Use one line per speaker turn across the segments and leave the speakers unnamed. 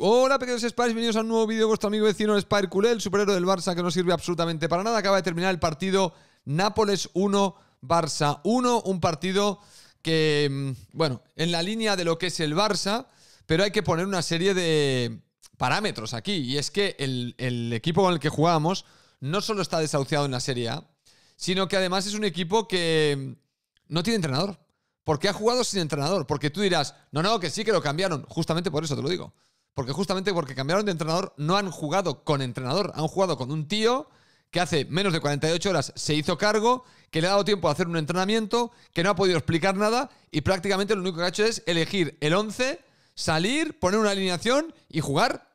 Hola, pequeños Spires. Bienvenidos a un nuevo vídeo de vuestro amigo vecino Spire Culé, el superhéroe del Barça que no sirve absolutamente para nada. Acaba de terminar el partido Nápoles 1, Barça 1. Un partido que, mm, bueno, en la línea de lo que es el Barça, pero hay que poner una serie de parámetros aquí. Y es que el, el equipo con el que jugábamos no solo está desahuciado en la Serie A, sino que además es un equipo que no tiene entrenador. Porque ha jugado sin entrenador. Porque tú dirás, no, no, que sí que lo cambiaron. Justamente por eso te lo digo. Porque justamente porque cambiaron de entrenador, no han jugado con entrenador, han jugado con un tío que hace menos de 48 horas se hizo cargo, que le ha dado tiempo a hacer un entrenamiento, que no ha podido explicar nada y prácticamente lo único que ha hecho es elegir el 11, salir, poner una alineación y jugar.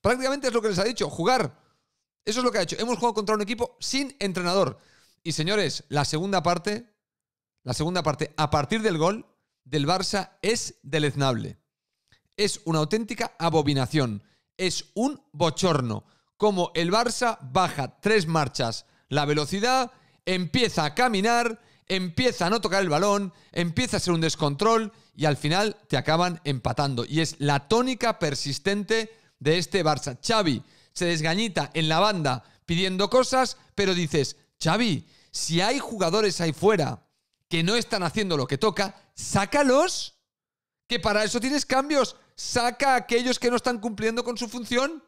Prácticamente es lo que les ha dicho, jugar. Eso es lo que ha hecho. Hemos jugado contra un equipo sin entrenador. Y señores, la segunda parte, la segunda parte a partir del gol del Barça es deleznable. Es una auténtica abominación. Es un bochorno. Como el Barça baja tres marchas la velocidad, empieza a caminar, empieza a no tocar el balón, empieza a ser un descontrol y al final te acaban empatando. Y es la tónica persistente de este Barça. Xavi se desgañita en la banda pidiendo cosas, pero dices, Xavi, si hay jugadores ahí fuera que no están haciendo lo que toca, sácalos, que para eso tienes cambios saca a aquellos que no están cumpliendo con su función.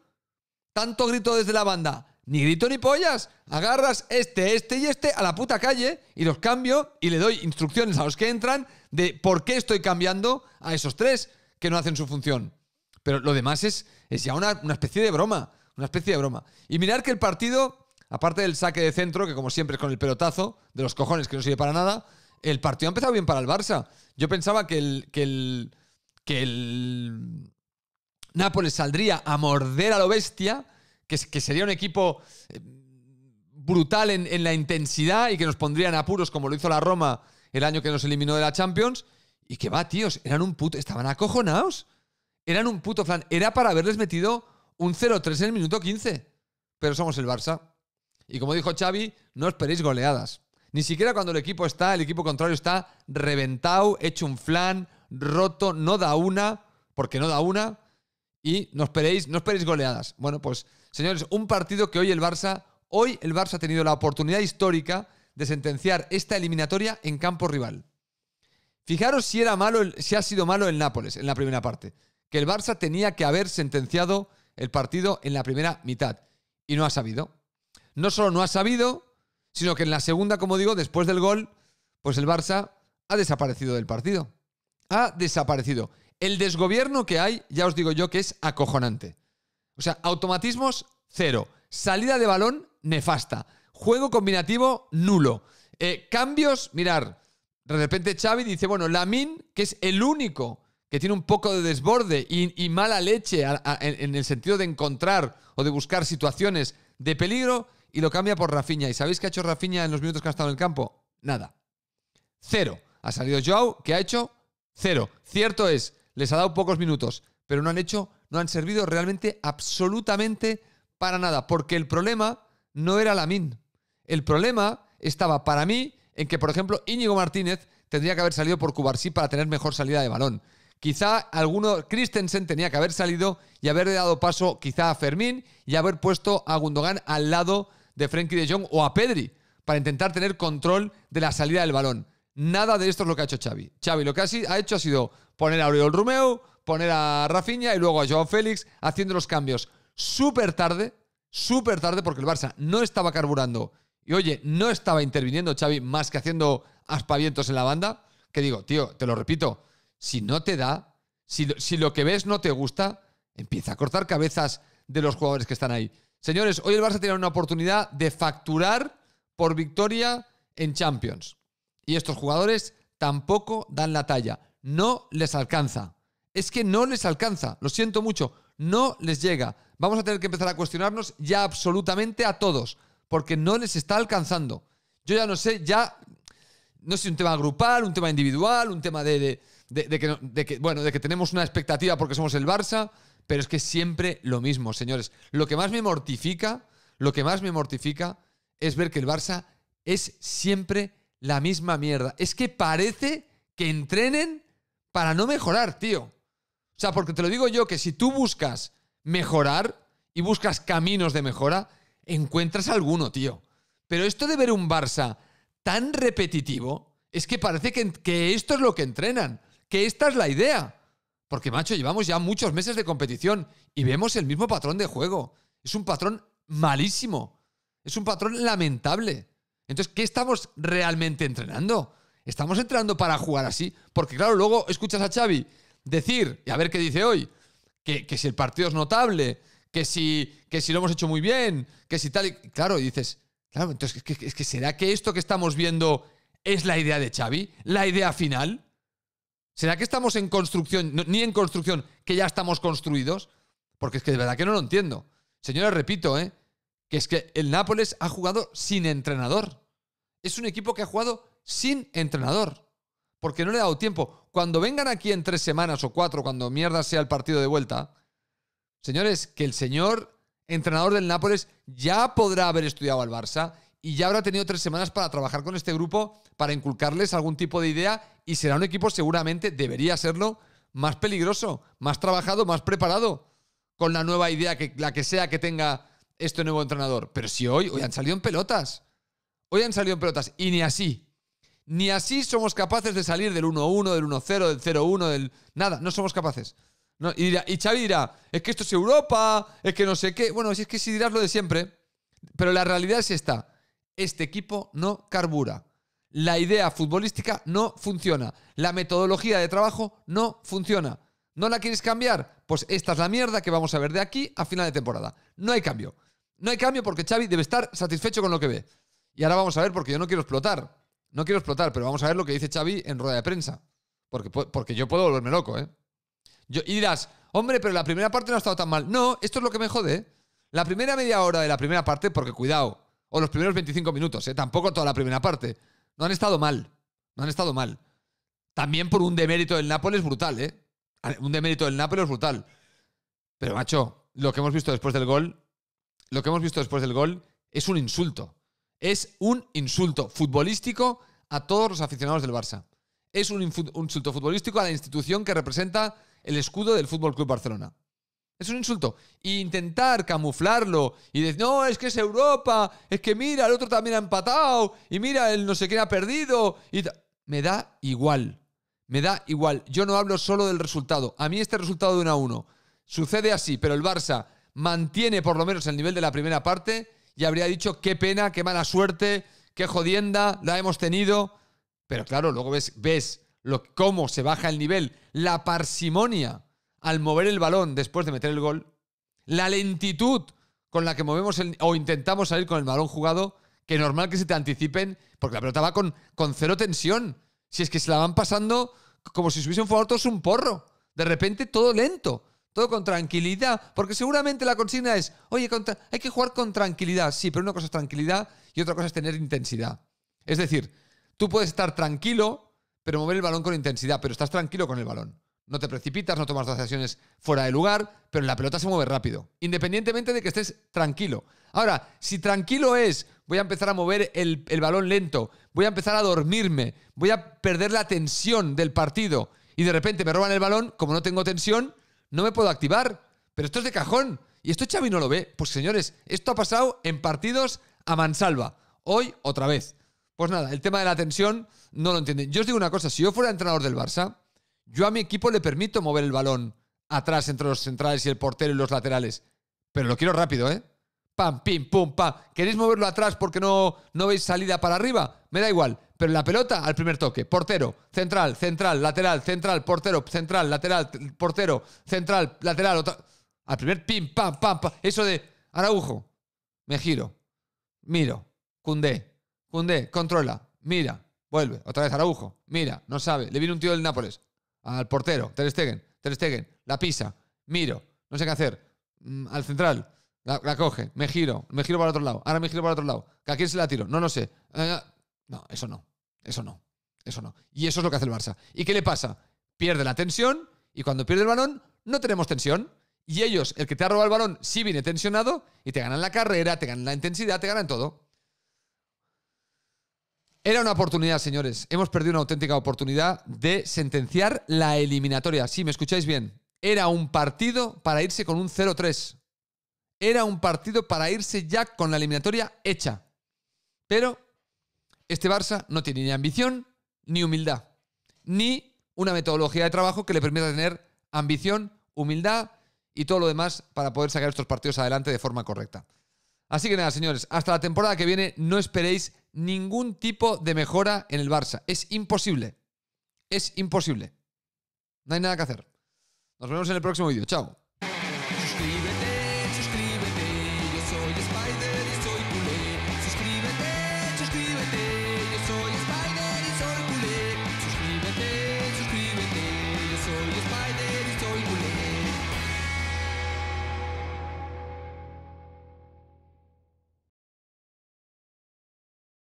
Tanto grito desde la banda. Ni grito ni pollas. Agarras este, este y este a la puta calle y los cambio y le doy instrucciones a los que entran de por qué estoy cambiando a esos tres que no hacen su función. Pero lo demás es, es ya una, especie de broma. Una especie de broma. Y mirar que el partido, aparte del saque de centro, que como siempre es con el pelotazo, de los cojones que no sirve para nada, el partido ha empezado bien para el Barça. Yo pensaba que el, que el, que el Nápoles saldría a morder a lo bestia, que, sería un equipo eh, brutal en, la intensidad y que nos pondrían apuros como lo hizo la Roma el año que nos eliminó de la Champions. Y que va, tíos, eran un puto, estaban acojonados. Eran un puto flan. Era para haberles metido un 0-3 en el minuto 15. Pero somos el Barça. Y como dijo Xavi, no esperéis goleadas. Ni siquiera cuando el equipo está, el equipo contrario está reventado, hecho un flan, roto, no da una, porque no da una, y no esperéis, no esperéis goleadas. Bueno, pues señores, un partido que hoy el Barça, hoy el Barça ha tenido la oportunidad histórica de sentenciar esta eliminatoria en campo rival. Fijaros si era malo, si ha sido malo el Nápoles en la primera parte, que el Barça tenía que haber sentenciado el partido en la primera mitad y no ha sabido. No solo no ha sabido, sino que en la segunda, como digo, después del gol, pues el Barça ha desaparecido del partido ha desaparecido. El desgobierno que hay, ya os digo yo que es acojonante. O sea, automatismos cero, salida de balón nefasta, juego combinativo nulo. Eh, cambios, mirar, de repente Xavi dice, bueno, Lamin, que es el único que tiene un poco de desborde y, mala leche en, el sentido de encontrar o de buscar situaciones de peligro, y lo cambia por Rafiña. ¿Y sabéis qué ha hecho Rafiña en los minutos que ha estado en el campo? Nada. Cero. Ha salido Joao, que ha hecho Cero. Cierto es, les ha dado pocos minutos, pero no han hecho, no han servido realmente absolutamente para nada, porque el problema no era la min. El problema estaba para mí en que, por ejemplo, Íñigo Martínez tendría que haber salido por Cubarsí para tener mejor salida de balón. Quizá alguno, Christensen tenía que haber salido y haber dado paso quizá a Fermín y haber puesto a Gundogan al lado de Frenkie de Jong o a Pedri para intentar tener control de la salida del balón. Nada de esto es lo que ha hecho Xavi. Xavi lo que ha hecho ha sido poner a Oriol Romeu, poner a Rafinha y luego a Joao Félix haciendo los cambios súper tarde, súper tarde porque el Barça no estaba carburando y oye, no estaba interviniendo Xavi más que haciendo aspavientos en la banda. Que digo, tío, te lo repito, si no te da, si, si lo que ves no te gusta, empieza a cortar cabezas de los jugadores que están ahí. Señores, hoy el Barça tiene una oportunidad de facturar por victoria en Champions. Y estos jugadores tampoco dan la talla. No les alcanza. Es que no les alcanza. Lo siento mucho. No les llega. Vamos a tener que empezar a cuestionarnos ya absolutamente a todos. Porque no les está alcanzando. Yo ya no sé, ya. No sé, un tema grupal, un tema individual, un tema de, que, Bueno, de que tenemos una expectativa porque somos el Barça. Pero es que siempre lo mismo, señores. Lo que más me mortifica. Lo que más me mortifica es ver que el Barça es siempre la misma mierda. Es que parece que entrenen para no mejorar, tío. O sea, porque te lo digo yo, que si tú buscas mejorar y buscas caminos de mejora, encuentras alguno, tío. Pero esto de ver un Barça tan repetitivo, es que parece que, esto es lo que entrenan, que esta es la idea. Porque, macho, llevamos ya muchos meses de competición y vemos el mismo patrón de juego. Es un patrón malísimo. Es un patrón lamentable. Entonces, ¿qué estamos realmente entrenando? Estamos entrenando para jugar así. Porque claro, luego escuchas a Xavi decir, y a ver qué dice hoy, que, si el partido es notable, que si, que si lo hemos hecho muy bien, que si tal y... Claro, dices, claro, entonces, es que, ¿será que esto que estamos viendo es la idea de Xavi? ¿La idea final? ¿Será que estamos en construcción, ni en construcción, que ya estamos construidos? Porque es que de verdad que no lo entiendo. Señores, repito, ¿eh? que es que el Nápoles ha jugado sin entrenador. Es un equipo que ha jugado sin entrenador, porque no le ha dado tiempo. Cuando vengan aquí en tres semanas o cuatro, cuando mierda sea el partido de vuelta, señores, que el señor entrenador del Nápoles ya podrá haber estudiado al Barça y ya habrá tenido tres semanas para trabajar con este grupo, para inculcarles algún tipo de idea y será un equipo seguramente, debería serlo, más peligroso, más trabajado, más preparado, con la nueva idea, que, la que sea que tenga este nuevo entrenador. Pero si hoy, hoy han salido en pelotas. Hoy han salido en pelotas. Y ni así. Ni así somos capaces de salir del 1-1, del 1-0, del 0-1, del. Nada, no somos capaces. y, dirá, y dirá, es que esto es Europa, es que no sé qué. Bueno, si es que si dirás lo de siempre. Pero la realidad es esta. Este equipo no carbura. La idea futbolística no funciona. La metodología de trabajo no funciona. ¿No la quieres cambiar? Pues esta es la mierda que vamos a ver de aquí a final de temporada. No hay cambio. No hay cambio porque Xavi debe estar satisfecho con lo que ve. Y ahora vamos a ver, porque yo no quiero explotar. No quiero explotar, pero vamos a ver lo que dice Xavi en rueda de prensa. Porque, porque yo puedo volverme loco, ¿eh? y dirás, hombre, pero la primera parte no ha estado tan mal. No, esto es lo que me jode. ¿eh? La primera media hora de la primera parte, porque cuidado, o los primeros 25 minutos, ¿eh? tampoco toda la primera parte, no han estado mal. No han estado mal. También por un demérito del Nápoles brutal, ¿eh? Un demérito del Nápoles brutal. Pero, macho, lo que hemos visto después del gol lo que hemos visto después del gol es un insulto. Es un insulto futbolístico a todos los aficionados del Barça. Es un insulto futbolístico a la institución que representa el escudo del Fútbol Club Barcelona. Es un insulto. Y intentar camuflarlo y decir, no, es que es Europa, es que mira, el otro también ha empatado, y mira, él no sé quién ha perdido. Y Me da igual. Me da igual. Yo no hablo solo del resultado. A mí este resultado de 1 a 1 sucede así, pero el Barça mantiene por lo menos el nivel de la primera parte y habría dicho qué pena, qué mala suerte, qué jodienda la hemos tenido. Pero claro, luego ves, ves lo, cómo se baja el nivel, la parsimonia al mover el balón después de meter el gol, la lentitud con la que movemos o intentamos salir con el balón jugado, que normal que se te anticipen, porque la pelota va con, con cero tensión. Si es que se la van pasando como si se hubiesen todo todos un porro. De repente todo lento todo con tranquilidad, porque seguramente la consigna es, oye, hay que jugar con tranquilidad, sí, pero una cosa es tranquilidad y otra cosa es tener intensidad. Es decir, tú puedes estar tranquilo, pero mover el balón con intensidad, pero estás tranquilo con el balón. No te precipitas, no tomas decisiones fuera de lugar, pero la pelota se mueve rápido, independientemente de que estés tranquilo. Ahora, si tranquilo es, voy a empezar a mover el, el balón lento, voy a empezar a dormirme, voy a perder la tensión del partido y de repente me roban el balón, como no tengo tensión, no me puedo activar, pero esto es de cajón y esto Xavi no lo ve. Pues señores, esto ha pasado en partidos a mansalva, hoy otra vez. Pues nada, el tema de la tensión no lo entienden. Yo os digo una cosa, si yo fuera entrenador del Barça, yo a mi equipo le permito mover el balón atrás entre los centrales y el portero y los laterales, pero lo quiero rápido, ¿eh? pam, pim, pum, pam. ¿Queréis moverlo atrás porque no, no veis salida para arriba? Me da igual. Pero la pelota al primer toque. Portero, central, central, lateral, central, portero, central, lateral, portero, central, lateral, Al primer pim, pam, pam, pam. Eso de Araujo. Me giro. Miro. Cundé. Cundé, controla. Mira. Vuelve. Otra vez Araujo. Mira. No sabe. Le viene un tío del Nápoles. Al portero. Ter Stegen. Ter Stegen. La pisa. Miro. No sé qué hacer. Mm, al central. La, coge, me giro, me giro para otro lado, ahora me giro para otro lado. ¿A quién se la tiro? No lo sé. No, eso no, eso no, eso no. Y eso es lo que hace el Barça. ¿Y qué le pasa? Pierde la tensión y cuando pierde el balón no tenemos tensión. Y ellos, el que te ha robado el balón, sí viene tensionado y te ganan la carrera, te ganan la intensidad, te ganan todo. Era una oportunidad, señores. Hemos perdido una auténtica oportunidad de sentenciar la eliminatoria. Sí, me escucháis bien. Era un partido para irse con un 0-3. Era un partido para irse ya con la eliminatoria hecha. Pero este Barça no tiene ni ambición ni humildad, ni una metodología de trabajo que le permita tener ambición, humildad y todo lo demás para poder sacar estos partidos adelante de forma correcta. Así que nada, señores, hasta la temporada que viene no esperéis ningún tipo de mejora en el Barça. Es imposible. Es imposible. No hay nada que hacer. Nos vemos en el próximo vídeo. Chao.